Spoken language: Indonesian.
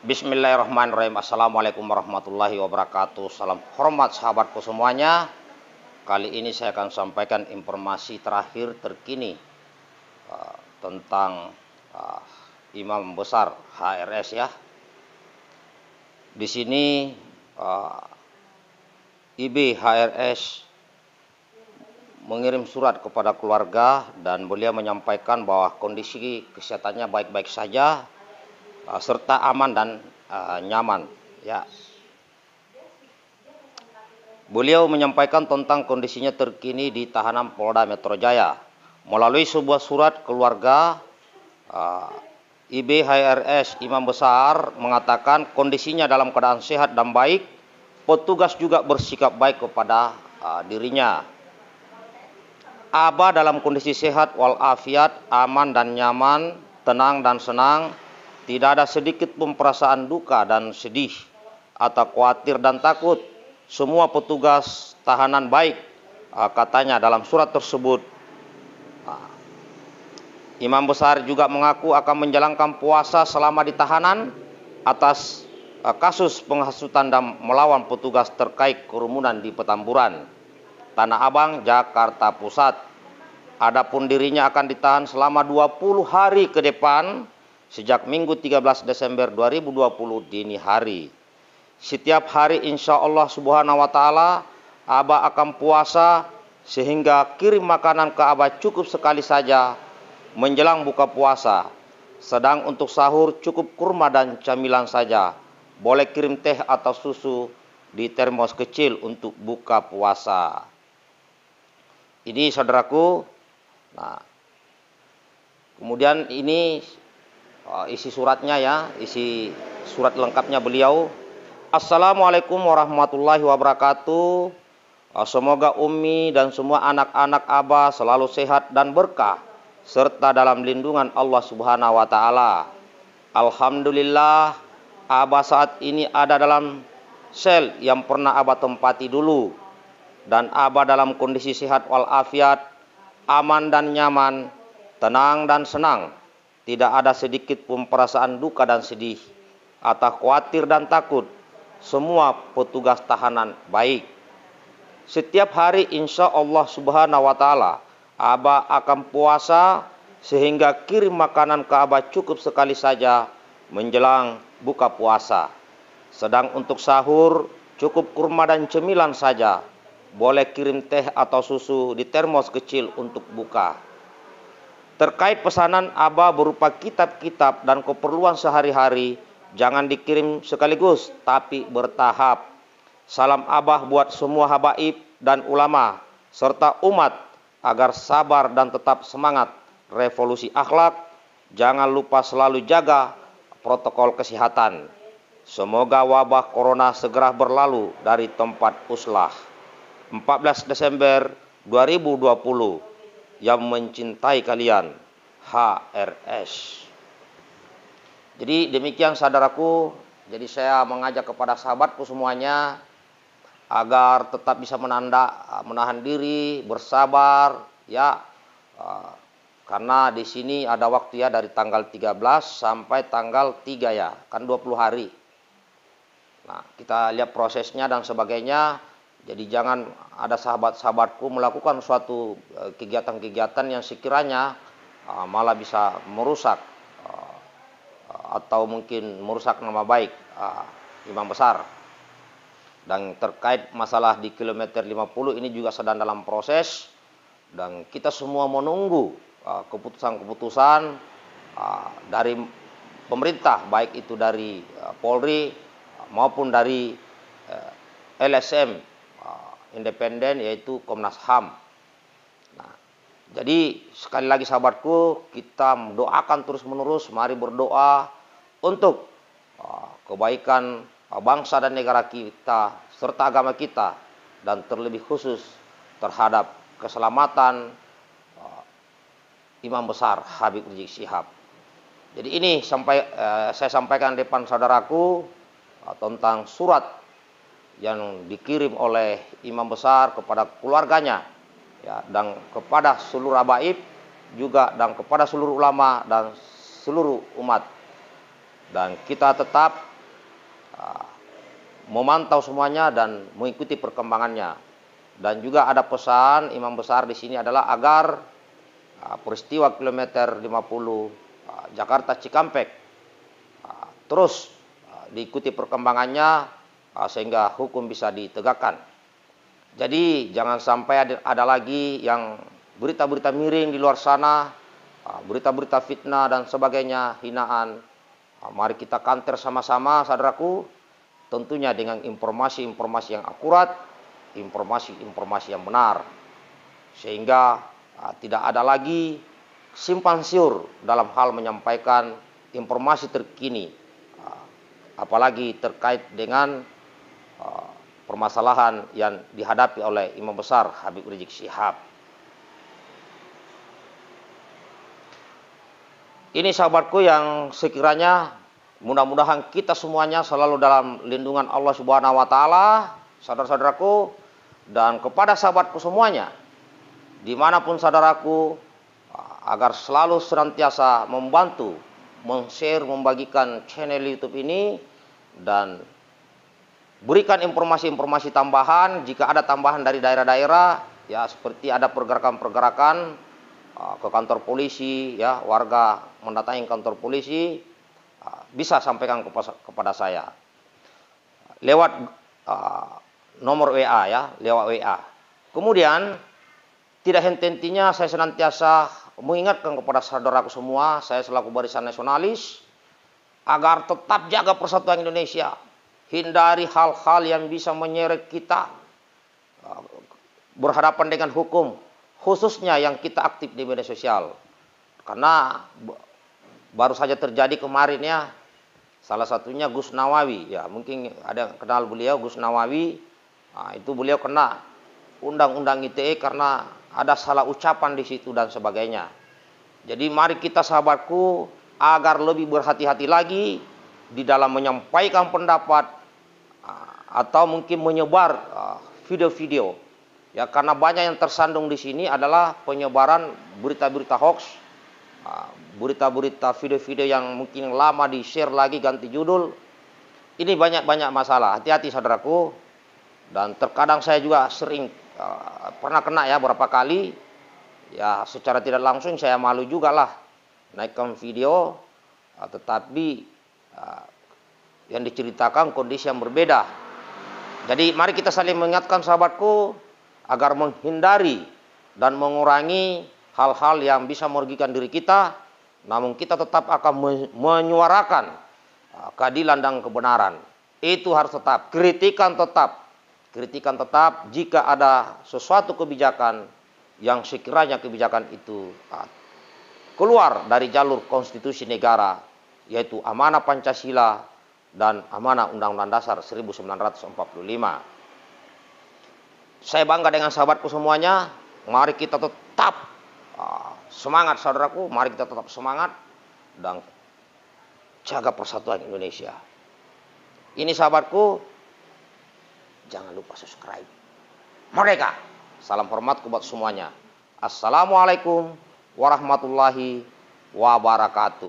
Bismillahirrahmanirrahim. Assalamualaikum warahmatullahi wabarakatuh. Salam hormat sahabatku semuanya. Kali ini saya akan sampaikan informasi terakhir terkini uh, tentang uh, imam besar HRS ya. Di sini uh, IB HRS mengirim surat kepada keluarga dan beliau menyampaikan bahwa kondisi kesehatannya baik-baik saja Eh, serta aman dan eh, nyaman ya Beliau menyampaikan tentang kondisinya terkini di tahanan Polda Metro Jaya melalui sebuah surat keluarga uh, eh, IBHRS Imam Besar mengatakan kondisinya dalam keadaan sehat dan baik. Petugas juga bersikap baik kepada uh, dirinya. Aba dalam kondisi sehat walafiat, aman dan nyaman, tenang dan senang tidak ada sedikit pun perasaan duka dan sedih atau khawatir dan takut. Semua petugas tahanan baik ah, katanya dalam surat tersebut. Ah. Imam Besar juga mengaku akan menjalankan puasa selama di tahanan atas ah, kasus penghasutan dan melawan petugas terkait kerumunan di Petamburan, Tanah Abang, Jakarta Pusat. Adapun dirinya akan ditahan selama 20 hari ke depan sejak Minggu 13 Desember 2020 dini hari. Setiap hari insya Allah subhanahu wa ta'ala Abah akan puasa sehingga kirim makanan ke Abah cukup sekali saja menjelang buka puasa. Sedang untuk sahur cukup kurma dan camilan saja. Boleh kirim teh atau susu di termos kecil untuk buka puasa. Ini saudaraku. Nah, kemudian ini Oh, isi suratnya ya, isi surat lengkapnya beliau. Assalamualaikum warahmatullahi wabarakatuh. Oh, semoga Umi dan semua anak-anak Abah selalu sehat dan berkah serta dalam lindungan Allah Subhanahu wa taala. Alhamdulillah Abah saat ini ada dalam sel yang pernah Abah tempati dulu dan Abah dalam kondisi sehat walafiat, aman dan nyaman, tenang dan senang tidak ada sedikit pun perasaan duka dan sedih atau khawatir dan takut. Semua petugas tahanan baik. Setiap hari insya Allah subhanahu wa ta'ala Abah akan puasa sehingga kirim makanan ke Aba cukup sekali saja menjelang buka puasa. Sedang untuk sahur cukup kurma dan cemilan saja. Boleh kirim teh atau susu di termos kecil untuk buka terkait pesanan Aba berupa kitab-kitab dan keperluan sehari-hari jangan dikirim sekaligus tapi bertahap. Salam Abah buat semua habaib dan ulama serta umat agar sabar dan tetap semangat revolusi akhlak. Jangan lupa selalu jaga protokol kesehatan. Semoga wabah corona segera berlalu dari tempat uslah. 14 Desember 2020 yang mencintai kalian HRS jadi demikian saudaraku jadi saya mengajak kepada sahabatku semuanya agar tetap bisa menanda menahan diri bersabar ya ah, karena di sini ada waktu ya dari tanggal 13 sampai tanggal 3 ya kan 20 hari nah kita lihat prosesnya dan sebagainya jadi jangan ada sahabat-sahabatku melakukan suatu e, kegiatan-kegiatan yang sekiranya e, malah bisa merusak e, atau mungkin merusak nama baik imam besar. Dan terkait masalah di kilometer 50 ini juga sedang dalam proses dan kita semua menunggu keputusan-keputusan dari pemerintah baik itu dari Polri maupun dari LSM independen yaitu Komnas HAM. Nah, jadi sekali lagi sahabatku, kita mendoakan terus-menerus, mari berdoa untuk ah, kebaikan bangsa dan negara kita serta agama kita dan terlebih khusus terhadap keselamatan ah, Imam Besar Habib Rizik Syihab. Jadi ini sampai eh, saya sampaikan di depan saudaraku ah, tentang surat yang dikirim oleh imam besar kepada keluarganya ya dan kepada seluruh abaib juga dan kepada seluruh ulama dan seluruh umat dan kita tetap uh, memantau semuanya dan mengikuti perkembangannya dan juga ada pesan imam besar di sini adalah agar uh, peristiwa kilometer 50 uh, ah, Jakarta Cikampek uh, terus uh, diikuti perkembangannya Ah, sehingga hukum bisa ditegakkan. Jadi jangan sampai ada, lagi yang berita-berita miring di luar sana, ah, berita-berita fitnah dan sebagainya, hinaan. Ah, mari kita kanter sama-sama, saudaraku. Tentunya dengan informasi-informasi yang akurat, informasi-informasi yang benar. Sehingga tidak ada lagi simpang siur dalam hal menyampaikan informasi terkini apalagi terkait dengan Eh, permasalahan yang dihadapi oleh Imam Besar Habib Rizik Syihab. Ini sahabatku yang sekiranya mudah-mudahan kita semuanya selalu dalam lindungan Allah Subhanahu wa taala, saudara-saudaraku dan kepada sahabatku semuanya dimanapun saudaraku eh, agar selalu senantiasa membantu, men-share, membagikan channel YouTube ini dan Berikan informasi-informasi tambahan jika ada tambahan dari daerah-daerah ya seperti ada pergerakan-pergerakan ah, ke kantor polisi ya warga mendatangi kantor polisi ah, bisa sampaikan kepada saya lewat ah, nomor WA ya lewat WA. Kemudian tidak henti-hentinya saya senantiasa mengingatkan kepada saudaraku semua, saya selaku barisan nasionalis agar tetap jaga persatuan Indonesia, hindari hal-hal yang bisa menyeret kita uh, berhadapan dengan hukum, khususnya yang kita aktif di media sosial. Karena baru saja terjadi kemarin ya, salah satunya Gus Nawawi. Ya, mungkin ada yang kenal beliau Gus Nawawi. Nah, itu beliau kena undang-undang ITE karena ada salah ucapan di situ dan sebagainya. Jadi mari kita sahabatku agar lebih berhati-hati lagi di dalam menyampaikan pendapat atau mungkin menyebar uh, video-video. Ya, karena banyak yang tersandung di sini adalah penyebaran berita-berita hoax, uh, berita-berita video-video yang mungkin lama di-share lagi ganti judul. Ini banyak-banyak masalah. Hati-hati saudaraku. Dan terkadang saya juga sering uh, pernah kena ya berapa kali. Ya, secara tidak langsung saya malu juga lah naikkan video tetapi yang diceritakan kondisi yang berbeda jadi mari kita saling mengingatkan sahabatku agar menghindari dan mengurangi hal-hal yang bisa merugikan diri kita namun kita tetap akan menyuarakan uh, keadilan dan kebenaran. Itu harus tetap, kritikan tetap. Kritikan tetap jika ada sesuatu kebijakan yang sekiranya kebijakan itu uh, keluar dari jalur konstitusi negara yaitu amanah Pancasila dan amanah Undang-Undang Dasar 1945. Saya bangga dengan sahabatku semuanya. Mari kita tetap ah, semangat saudaraku, mari kita tetap semangat dan jaga persatuan Indonesia. Ini sahabatku, jangan lupa subscribe. Mereka, salam hormatku buat semuanya. Assalamualaikum warahmatullahi wabarakatuh.